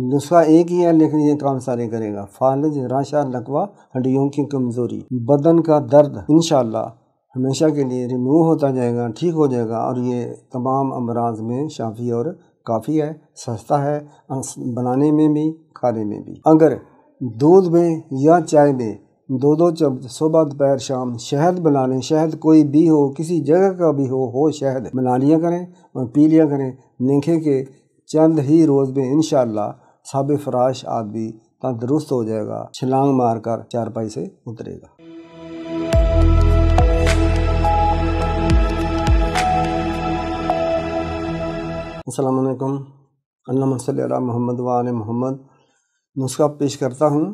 नुस्खा एक ही है लेकिन ये काम सारे करेगा फालज राशा नकवा हड्डियों की कमज़ोरी बदन का दर्द इन हमेशा के लिए रिमूव होता जाएगा ठीक हो जाएगा और ये तमाम अमराज में शाफी और काफ़ी है सस्ता है बनाने में भी खाने में भी अगर दूध में या चाय में दो दो चम्मच सुबह दोपहर शाम शहद बना लें शहद कोई भी हो किसी जगह का भी हो हो शहद बना लिया करें और पी लिया करें लिखे के चंद ही रोज़ में इन सब फराश आदमी तंदुरुस्त हो जाएगा छलांग मारकर चारपाई से उतरेगा असलकम अल्लाह मोहम्मद वाल मोहम्मद नुस्खा पेश करता हूँ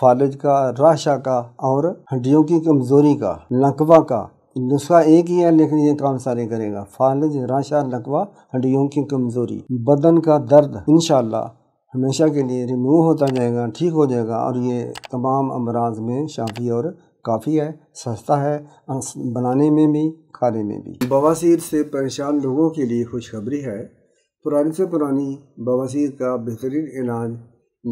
फालिज का राशा का और हड्डियों की कमज़ोरी का नकवा का नुस्खा एक ही है लेकिन ये काम सारे करेगा फालज राशा लकवा हड्डियों की कमज़ोरी बदन का दर्द इन हमेशा के लिए रिमूव होता जाएगा ठीक हो जाएगा और ये तमाम अमराज में शाफी और काफ़ी है सस्ता है बनाने में भी खाने में भी बवासीर से परेशान लोगों के लिए खुशखबरी है पुरानी से पुरानी बवासीर का बेहतरीन इलाज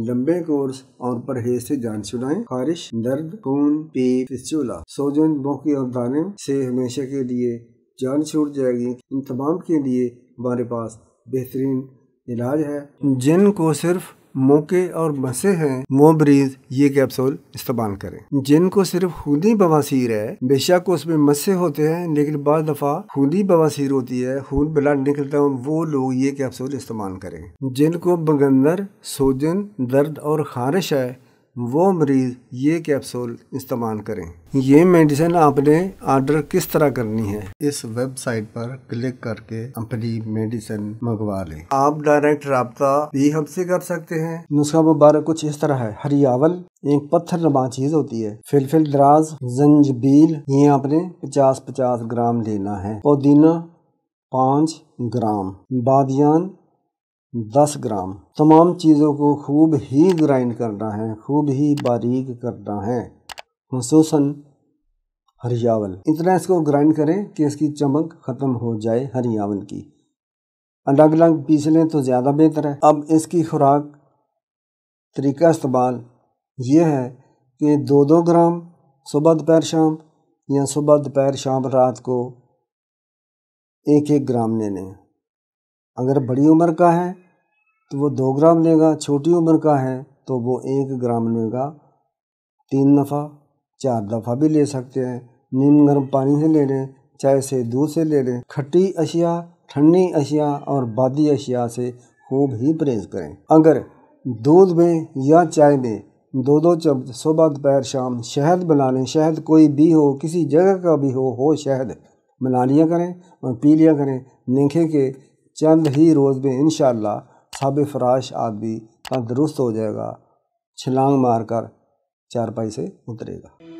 लंबे कोर्स और परहेज से जान छुड़ाएं खारिश दर्द खून पेट फिस्टूला सोजन बोकी और दाने से हमेशा के लिए जान छूट जाएगी इन तमाम के लिए हमारे पास बेहतरीन इलाज है जिनको सिर्फ मौके और मसे हैं वो मरीज ये कैप्सूल इस्तेमाल करें जिनको सिर्फ खूनी बवासीर है बेशक उसमें मसे होते हैं लेकिन बार दफ़ा खूनी बवासीर होती है खून ब्लड निकलता है वो लोग ये कैप्सूल इस्तेमाल करें जिनको बगंदर सोजन दर्द और खारिश है वो मरीज़ ये कैप्सूल इस्तेमाल करें ये मेडिसिन आपने ऑर्डर किस तरह करनी है इस वेबसाइट पर क्लिक करके अपनी मेडिसिन मंगवा लें आप डायरेक्ट रबता भी हमसे कर सकते हैं नुस्खा मुबारक कुछ इस तरह है हरियावल एक पत्थर नमा चीज होती है फिलफिल दराज जंजबील ये आपने पचास पचास ग्राम लेना है पुदीना पाँच ग्राम बादियान दस ग्राम तमाम चीज़ों को खूब ही ग्राइंड करना है खूब ही बारीक करना है खूस हरियावल इतना इसको ग्राइंड करें कि इसकी चमक ख़त्म हो जाए हरियावल की अलग अलग पीस लें तो ज़्यादा बेहतर है अब इसकी खुराक तरीका इस्तेमाल ये है कि दो दो ग्राम सुबह दोपहर शाम या सुबह दोपहर शाम रात को एक एक ग्राम ले लें अगर बड़ी उम्र का है तो वो दो ग्राम लेगा छोटी उम्र का है तो वो एक ग्राम लेगा तीन दफ़ा चार दफ़ा भी ले सकते हैं नीम गर्म पानी से ले लें चाय से दूध से ले लें खट्टी अशिया ठंडी अशिया और बादी अशिया से खूब ही परहेज करें अगर दूध में या चाय में दो दो चम्मच सुबह दोपहर शाम शहद बना लें शहद कोई भी हो किसी जगह का भी हो हो शहद बना लिया करें और पी लिया करें देखें के चंद ही रोज़ में इन सब फराश आदमी तंदुरुस्त हो जाएगा छलांग मारकर चारपाई से उतरेगा